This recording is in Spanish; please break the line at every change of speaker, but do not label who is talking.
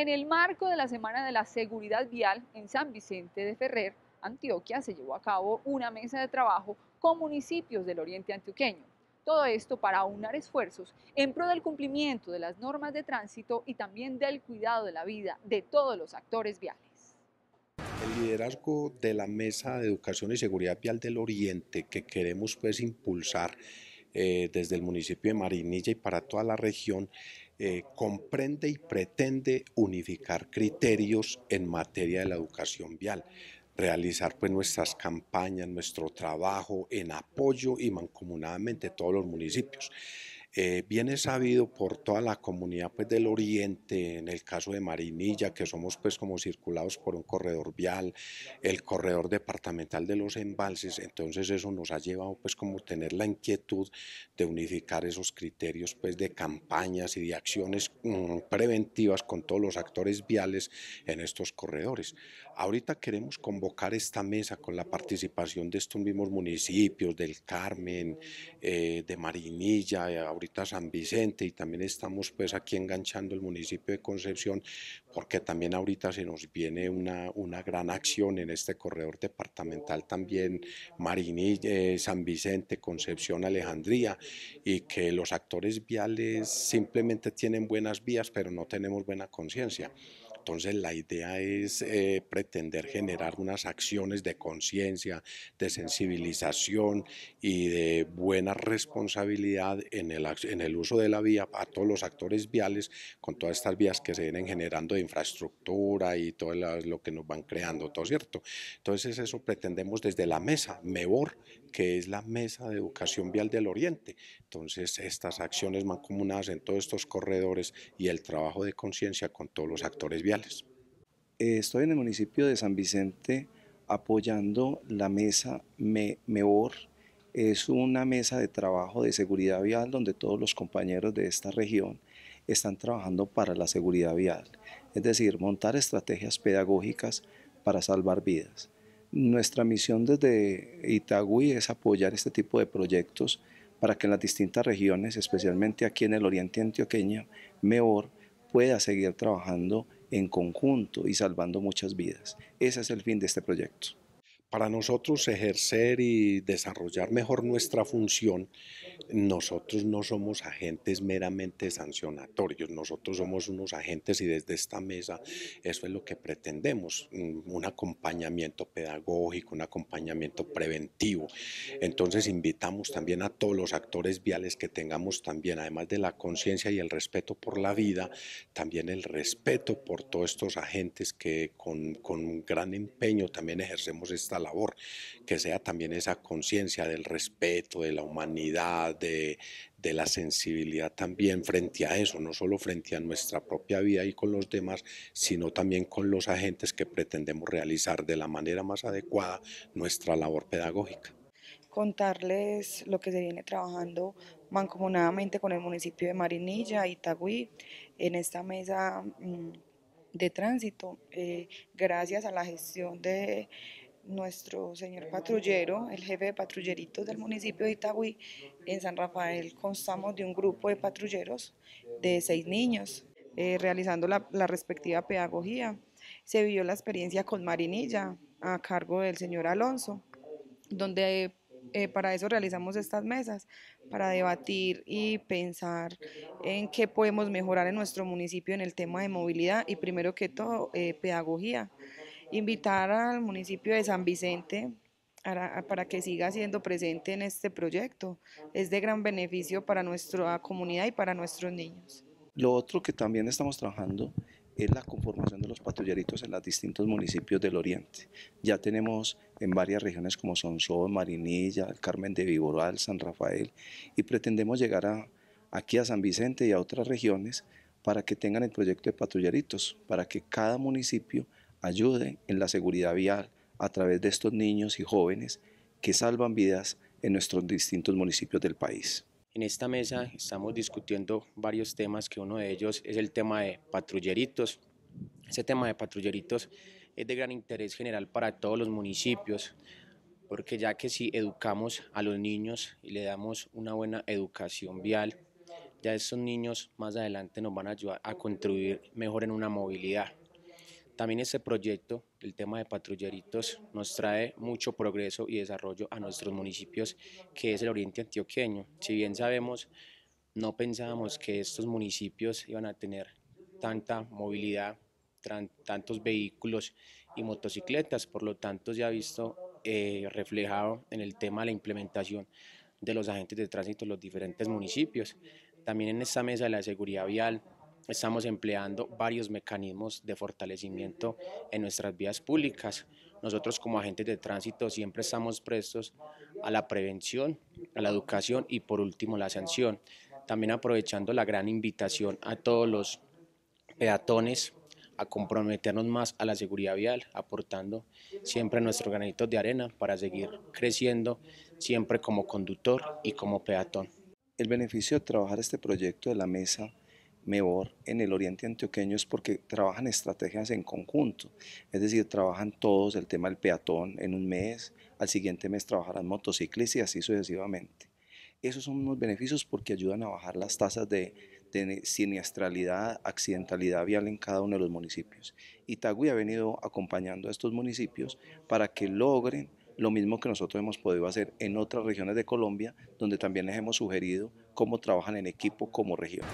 En el marco de la Semana de la Seguridad Vial en San Vicente de Ferrer, Antioquia, se llevó a cabo una mesa de trabajo con municipios del oriente antioqueño. Todo esto para aunar esfuerzos en pro del cumplimiento de las normas de tránsito y también del cuidado de la vida de todos los actores viales.
El liderazgo de la Mesa de Educación y Seguridad Vial del Oriente que queremos pues impulsar eh, desde el municipio de Marinilla y para toda la región eh, comprende y pretende unificar criterios en materia de la educación vial realizar pues nuestras campañas, nuestro trabajo en apoyo y mancomunadamente todos los municipios. Eh, bien sabido por toda la comunidad pues, del oriente, en el caso de Marinilla, que somos pues como circulados por un corredor vial, el corredor departamental de los embalses, entonces eso nos ha llevado pues como tener la inquietud de unificar esos criterios pues de campañas y de acciones mm, preventivas con todos los actores viales en estos corredores. Ahorita queremos convocar esta mesa con la participación de estos mismos municipios, del Carmen, eh, de Marinilla, eh, ahorita San Vicente y también estamos pues aquí enganchando el municipio de Concepción porque también ahorita se nos viene una, una gran acción en este corredor departamental también Marinilla, eh, San Vicente, Concepción, Alejandría y que los actores viales simplemente tienen buenas vías pero no tenemos buena conciencia. Entonces la idea es eh, pretender generar unas acciones de conciencia, de sensibilización y de buena responsabilidad en el, uso de la vía a todos los actores viales con todas estas vías que se vienen generando de infraestructura y todo lo que nos van creando, todo cierto. Entonces eso pretendemos desde la mesa, mejor, que es la Mesa de Educación Vial del Oriente. Entonces, estas acciones mancomunadas en todos estos corredores y el trabajo de conciencia con todos los actores
viales. Eh, estoy en el municipio de San Vicente apoyando la mesa Me MEOR. Es una mesa de trabajo de seguridad vial donde todos los compañeros de esta región están trabajando para la seguridad vial. Es decir, montar estrategias pedagógicas para salvar vidas. Nuestra misión desde Itagüí es apoyar este tipo de proyectos para que en las distintas regiones, especialmente aquí en el oriente antioqueño, mejor pueda seguir trabajando en conjunto y salvando muchas vidas. Ese es el fin de este proyecto para nosotros
ejercer y desarrollar mejor nuestra función, nosotros no somos agentes meramente sancionatorios, nosotros somos unos agentes y desde esta mesa eso es lo que pretendemos, mm, un acompañamiento pedagógico, un acompañamiento preventivo. Entonces invitamos también a todos los actores viales que tengamos también, además de la conciencia y el respeto por la vida, también el respeto por todos estos agentes que con, con gran empeño también ejercemos esta labor, que sea también esa conciencia del respeto, de la humanidad, de, de la sensibilidad también frente a eso, no solo frente a nuestra propia vida y con los demás, sino también con los agentes que pretendemos realizar de la manera más adecuada nuestra labor pedagógica.
Contarles lo que se viene trabajando mancomunadamente con el municipio de Marinilla, Itagüí, en esta mesa mm, de tránsito, eh, gracias a la gestión de nuestro señor patrullero, el jefe de patrulleritos del municipio de Itagüí, en San Rafael constamos de un grupo de patrulleros de seis niños, eh, realizando la, respectiva pedagogía. Se vivió la experiencia con Marinilla a cargo del señor Alonso, donde eh, para eso realizamos estas mesas, para debatir y pensar en qué podemos mejorar en nuestro municipio en el tema de movilidad y primero que todo, eh, pedagogía invitar al municipio de San Vicente para que siga siendo presente en este proyecto. Es de gran beneficio para nuestra comunidad y para nuestros niños.
Lo otro que también estamos trabajando es la conformación de los patrulleritos en los distintos municipios del oriente. Ya tenemos en varias regiones como Sonso, Marinilla, Carmen de Viboral, San Rafael y pretendemos llegar aquí a San Vicente y a otras regiones para que tengan el proyecto de patrulleritos, para que cada municipio Ayuden en la seguridad vial a través de estos niños y jóvenes que salvan vidas en nuestros distintos municipios del país.
En esta mesa estamos discutiendo varios temas, que uno de ellos es el tema de patrulleritos. Ese tema de patrulleritos es de gran interés general para todos los municipios, porque ya que si educamos a los niños y le damos una buena educación vial, ya esos niños más adelante nos van a ayudar a contribuir mejor en una movilidad. También este proyecto, el tema de patrulleritos, nos trae mucho progreso y desarrollo a nuestros municipios, que es el oriente antioqueño. Si bien sabemos, no pensábamos que estos municipios iban a tener tanta movilidad, tantos vehículos y motocicletas, por lo tanto se ha visto eh, reflejado en el tema de la implementación de los agentes de tránsito en los diferentes municipios. También en esta mesa de la seguridad vial estamos empleando varios mecanismos de fortalecimiento en nuestras vías públicas. Nosotros como agentes de tránsito siempre estamos prestos a la prevención, a la educación y por último la sanción. También aprovechando la gran invitación a todos los peatones a comprometernos más a la seguridad vial, aportando siempre nuestros granitos de arena para seguir creciendo siempre como conductor y como peatón. El beneficio de
trabajar este proyecto de la mesa mejor en el oriente antioqueño es porque trabajan estrategias en conjunto, es decir, trabajan todos el tema del peatón en un mes, al siguiente mes trabajarán motociclistas y así sucesivamente. Esos son unos beneficios porque ayudan a bajar las tasas de, de siniestralidad, accidentalidad vial en cada uno de los municipios. Itagüí ha venido acompañando a estos municipios para que logren lo mismo que nosotros hemos podido hacer en otras regiones de Colombia, donde también les hemos sugerido cómo trabajan en equipo como región.